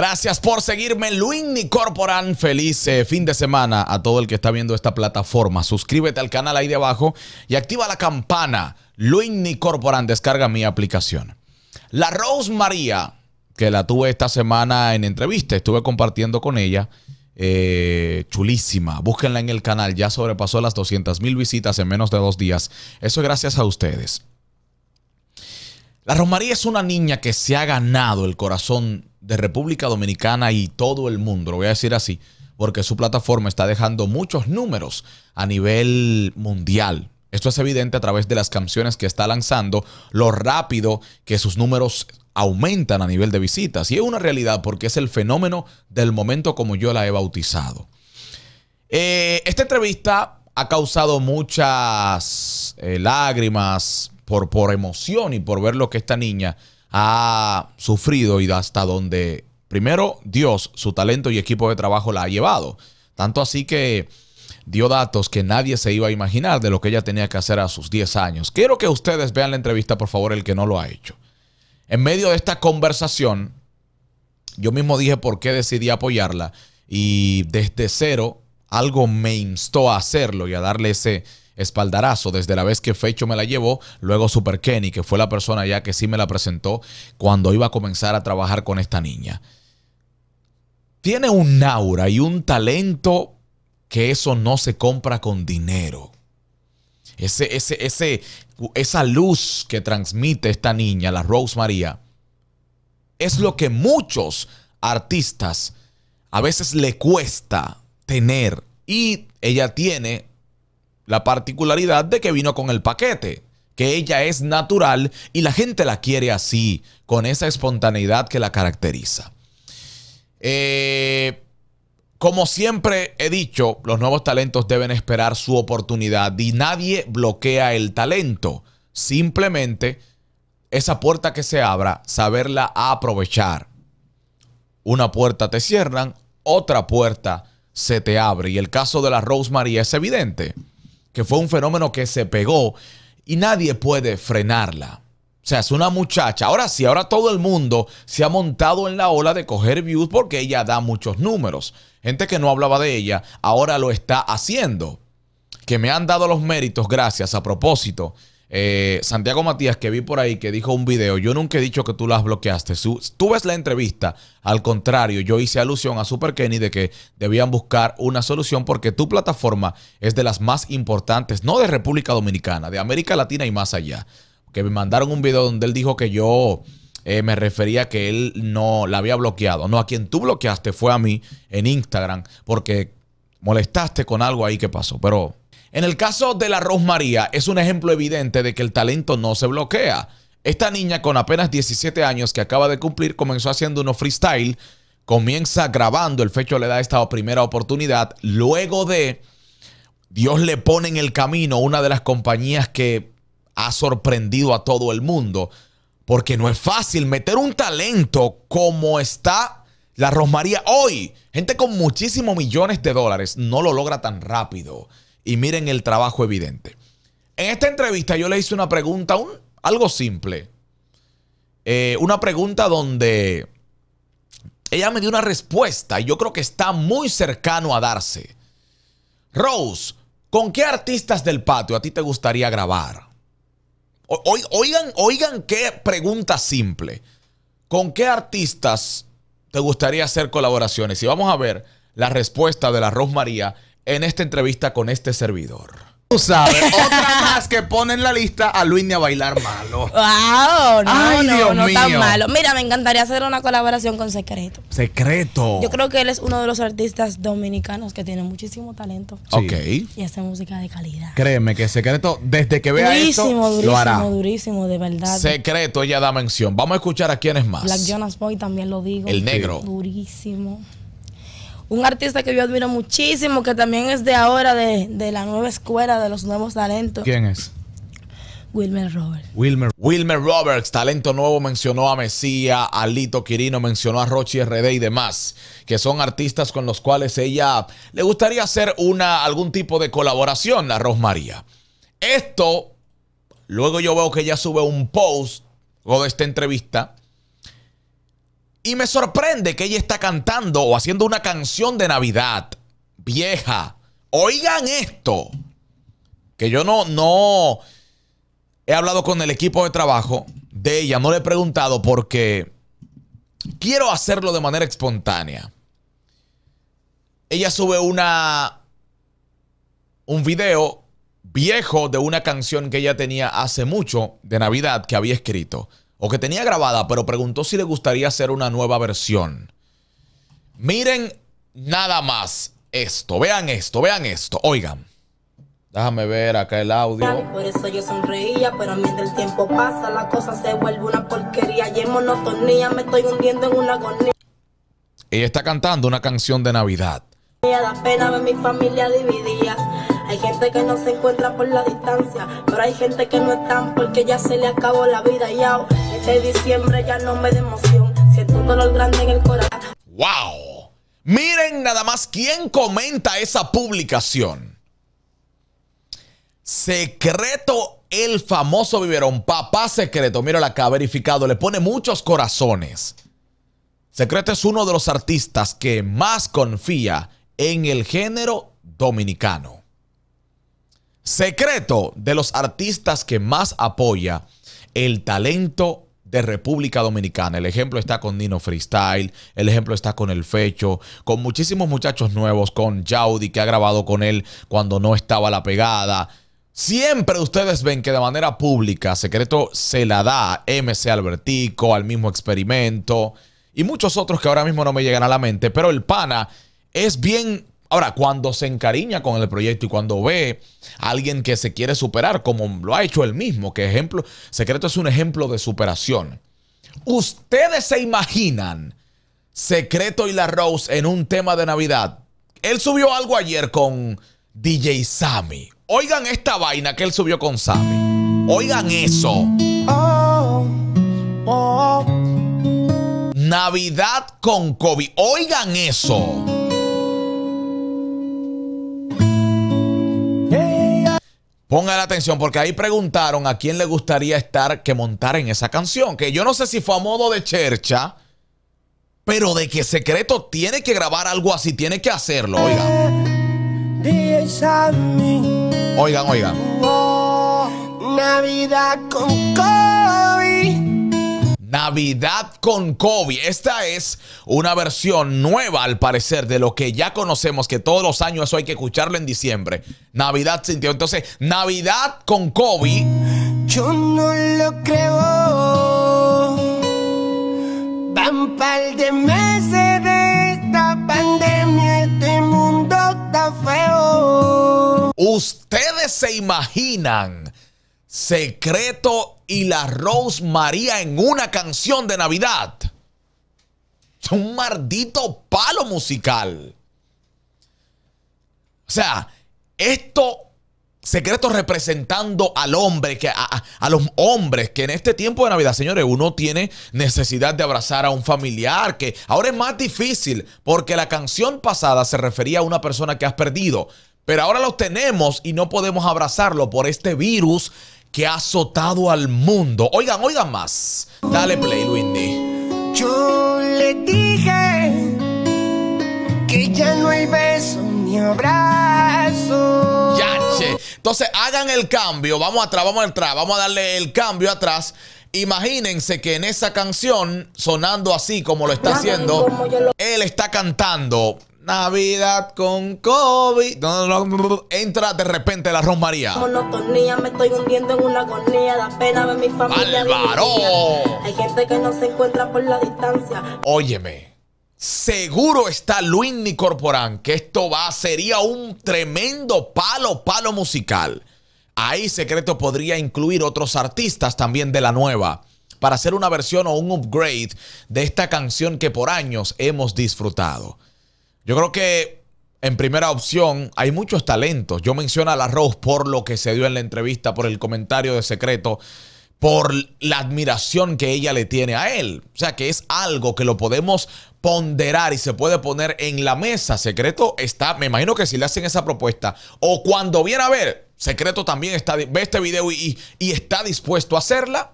Gracias por seguirme, Luini Corporan. Feliz eh, fin de semana a todo el que está viendo esta plataforma. Suscríbete al canal ahí de abajo y activa la campana. Luini Corporan, descarga mi aplicación. La Rose María, que la tuve esta semana en entrevista, estuve compartiendo con ella. Eh, chulísima. Búsquenla en el canal. Ya sobrepasó las 200 mil visitas en menos de dos días. Eso es gracias a ustedes. La Rosmaría es una niña que se ha ganado el corazón de República Dominicana y todo el mundo, lo voy a decir así, porque su plataforma está dejando muchos números a nivel mundial. Esto es evidente a través de las canciones que está lanzando, lo rápido que sus números aumentan a nivel de visitas. Y es una realidad porque es el fenómeno del momento como yo la he bautizado. Eh, esta entrevista ha causado muchas eh, lágrimas por, por emoción y por ver lo que esta niña ha sufrido y hasta donde primero Dios, su talento y equipo de trabajo la ha llevado. Tanto así que dio datos que nadie se iba a imaginar de lo que ella tenía que hacer a sus 10 años. Quiero que ustedes vean la entrevista, por favor, el que no lo ha hecho. En medio de esta conversación, yo mismo dije por qué decidí apoyarla y desde cero algo me instó a hacerlo y a darle ese, espaldarazo desde la vez que Fecho me la llevó, luego Super Kenny, que fue la persona ya que sí me la presentó cuando iba a comenzar a trabajar con esta niña. Tiene un aura y un talento que eso no se compra con dinero. Ese, ese, esa luz que transmite esta niña, la Rose María, es lo que muchos artistas a veces le cuesta tener. Y ella tiene la particularidad de que vino con el paquete, que ella es natural y la gente la quiere así, con esa espontaneidad que la caracteriza. Eh, como siempre he dicho, los nuevos talentos deben esperar su oportunidad y nadie bloquea el talento. Simplemente esa puerta que se abra, saberla aprovechar. Una puerta te cierran, otra puerta se te abre. Y el caso de la Rosemary es evidente que fue un fenómeno que se pegó y nadie puede frenarla. O sea, es una muchacha. Ahora sí, ahora todo el mundo se ha montado en la ola de coger views porque ella da muchos números. Gente que no hablaba de ella, ahora lo está haciendo. Que me han dado los méritos, gracias a propósito, eh, Santiago Matías, que vi por ahí, que dijo un video, yo nunca he dicho que tú las bloqueaste. tú ves la entrevista, al contrario, yo hice alusión a Super Kenny de que debían buscar una solución porque tu plataforma es de las más importantes, no de República Dominicana, de América Latina y más allá. Que me mandaron un video donde él dijo que yo... Eh, me refería que él no la había bloqueado. No, a quien tú bloqueaste fue a mí en Instagram porque molestaste con algo ahí que pasó. Pero en el caso de la Rosmaría, es un ejemplo evidente de que el talento no se bloquea. Esta niña con apenas 17 años que acaba de cumplir comenzó haciendo unos freestyle, comienza grabando, el fecho le da esta primera oportunidad, luego de Dios le pone en el camino una de las compañías que ha sorprendido a todo el mundo, porque no es fácil meter un talento como está la Rosmaría hoy. Gente con muchísimos millones de dólares no lo logra tan rápido y miren el trabajo evidente. En esta entrevista yo le hice una pregunta, algo simple. Eh, una pregunta donde ella me dio una respuesta y yo creo que está muy cercano a darse. Rose, ¿con qué artistas del patio a ti te gustaría grabar? oigan, oigan qué pregunta simple. ¿Con qué artistas te gustaría hacer colaboraciones? Y vamos a ver la respuesta de la Rose María en esta entrevista con este servidor. Tú sabes, otra más que ponen en la lista a Luis a bailar malo. No, Ay, no, Dios mío. malo. Mira, me encantaría hacer una colaboración con Secreto. Secreto. Yo creo que él es uno de los artistas dominicanos que tiene muchísimo talento. Y hace música de calidad. Créeme que Secreto, desde que vea durísimo, esto, lo hará. Durísimo, durísimo, de verdad. Secreto, ya da mención. Vamos a escuchar a quiénes más. Black Jonas Boy también lo digo. El negro. Durísimo un artista que yo admiro muchísimo, que también es de ahora, de, la nueva escuela, de los nuevos talentos. ¿Quién es? Wilmer Roberts. Wilmer. Wilmer Roberts, talento nuevo, mencionó a Mesía, a Lito Quirino, mencionó a Rochi RD y demás, que son artistas con los cuales ella le gustaría hacer una, algún tipo de colaboración, la Rosmaría. Esto, luego yo veo que ella sube un post o de esta entrevista y me sorprende que ella está cantando o haciendo una canción de Navidad vieja. Oigan esto. Que yo no, no he hablado con el equipo de trabajo de ella, no le he preguntado porque quiero hacerlo de manera espontánea. Ella sube una un video viejo de una canción que ella tenía hace mucho de Navidad que había escrito o que tenía grabada, pero preguntó si le gustaría hacer una nueva versión. Miren nada más esto, vean esto, vean esto, oigan. Déjame ver acá el audio. Por eso yo sonreía, pero mientras el tiempo pasa, la cosa se vuelve una porquería y monotonía me estoy hundiendo en una agonía. Ella está cantando una canción de Navidad. da pena ver mi familia dividida. Hay gente que no se encuentra por la distancia, pero hay gente que no están porque ya se le acabó la vida y diciembre ya no me de emoción. Siento un grande en el corazón. ¡Wow! Miren nada más quién comenta esa publicación. Secreto el famoso biberón. Papá secreto. Mira la verificado. Le pone muchos corazones. Secreto es uno de los artistas que más confía en el género dominicano. Secreto de los artistas que más apoya el talento de República Dominicana. El ejemplo está con Nino Freestyle, el ejemplo está con El Fecho, con muchísimos muchachos nuevos, con Jaudi que ha grabado con él cuando no estaba la pegada. Siempre ustedes ven que de manera pública Secreto se la da MC Albertico, al mismo experimento y muchos otros que ahora mismo no me llegan a la mente, pero el pana es bien Ahora, cuando se encariña con el proyecto y cuando ve a alguien que se quiere superar, como lo ha hecho él mismo, que ejemplo, Secreto es un ejemplo de superación. ¿Ustedes se imaginan Secreto y la Rose en un tema de Navidad? Él subió algo ayer con DJ Sammy. Oigan esta vaina que él subió con Sammy. Oigan eso. Oh, oh, oh. Navidad con Kobe. Oigan eso. Pongan atención porque ahí preguntaron a quién le gustaría estar que montar en esa canción, que yo no sé si fue a modo de chercha, pero de que Secreto tiene que grabar algo así, tiene que hacerlo, oigan. Oigan, oigan. Navidad con Navidad con COVID. Esta es una versión nueva, al parecer, de lo que ya conocemos, que todos los años eso hay que escucharlo en diciembre. Navidad sintió. Entonces, Navidad con COVID. Yo no lo creo. Van par de meses de esta pandemia, este mundo está feo. Ustedes se imaginan secreto y la Rose María en una canción de Navidad. Es un maldito palo musical. O sea, esto secreto representando al hombre, que a, los hombres, que en este tiempo de Navidad, señores, uno tiene necesidad de abrazar a un familiar, que ahora es más difícil, porque la canción pasada se refería a una persona que has perdido, pero ahora los tenemos y no podemos abrazarlo por este virus que ha azotado al mundo. Oigan, oigan más. Dale play, Luindy Yo le dije que ya no hay beso ni abrazo. che Entonces, hagan el cambio. Vamos atrás, vamos atrás. Vamos a darle el cambio atrás. Imagínense que en esa canción, sonando así como lo está haciendo, él está cantando Navidad con COVID. entra de repente la Rosmaría. Monotonía, me estoy hundiendo en una agonía. pena ver mi familia. Hay gente que no se encuentra por la distancia. Óyeme. Seguro está Luis Nicorporán que esto va, sería un tremendo palo, palo musical. Ahí Secreto podría incluir otros artistas también de la nueva para hacer una versión o un upgrade de esta canción que por años hemos disfrutado. Yo creo que en primera opción hay muchos talentos. Yo menciono a la Rose por lo que se dio en la entrevista, por el comentario de secreto, por la admiración que ella le tiene a él. O sea que es algo que lo podemos ponderar y se puede poner en la mesa. Secreto está, me imagino que si le hacen esa propuesta o cuando viene a ver, Secreto también está, ve este video y, y está dispuesto a hacerla.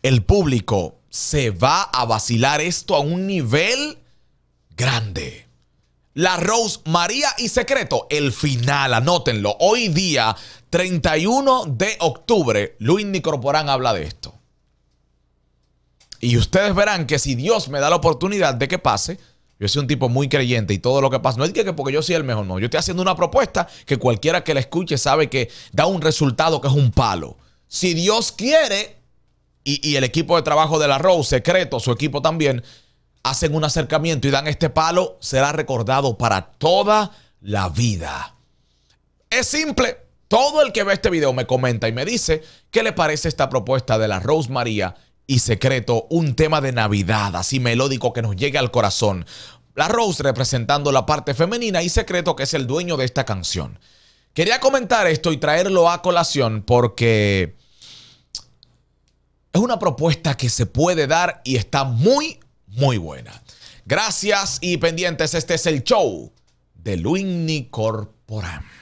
El público se va a vacilar esto a un nivel grande. La Rose, María y Secreto, el final, anótenlo. Hoy día, 31 de octubre, Luis Nicorporán habla de esto. Y ustedes verán que si Dios me da la oportunidad de que pase, yo soy un tipo muy creyente y todo lo que pasa, no es que porque yo soy el mejor, no. Yo estoy haciendo una propuesta que cualquiera que la escuche sabe que da un resultado que es un palo. Si Dios quiere, y, y el equipo de trabajo de la Rose, secreto, su equipo también, hacen un acercamiento y dan este palo, será recordado para toda la vida. Es simple. Todo el que ve este video me comenta y me dice qué le parece esta propuesta de la Rose María y Secreto, un tema de Navidad, así melódico que nos llegue al corazón. La Rose representando la parte femenina y Secreto que es el dueño de esta canción. Quería comentar esto y traerlo a colación porque es una propuesta que se puede dar y está muy, muy buena. Gracias y pendientes, este es el show de Luini Corporán.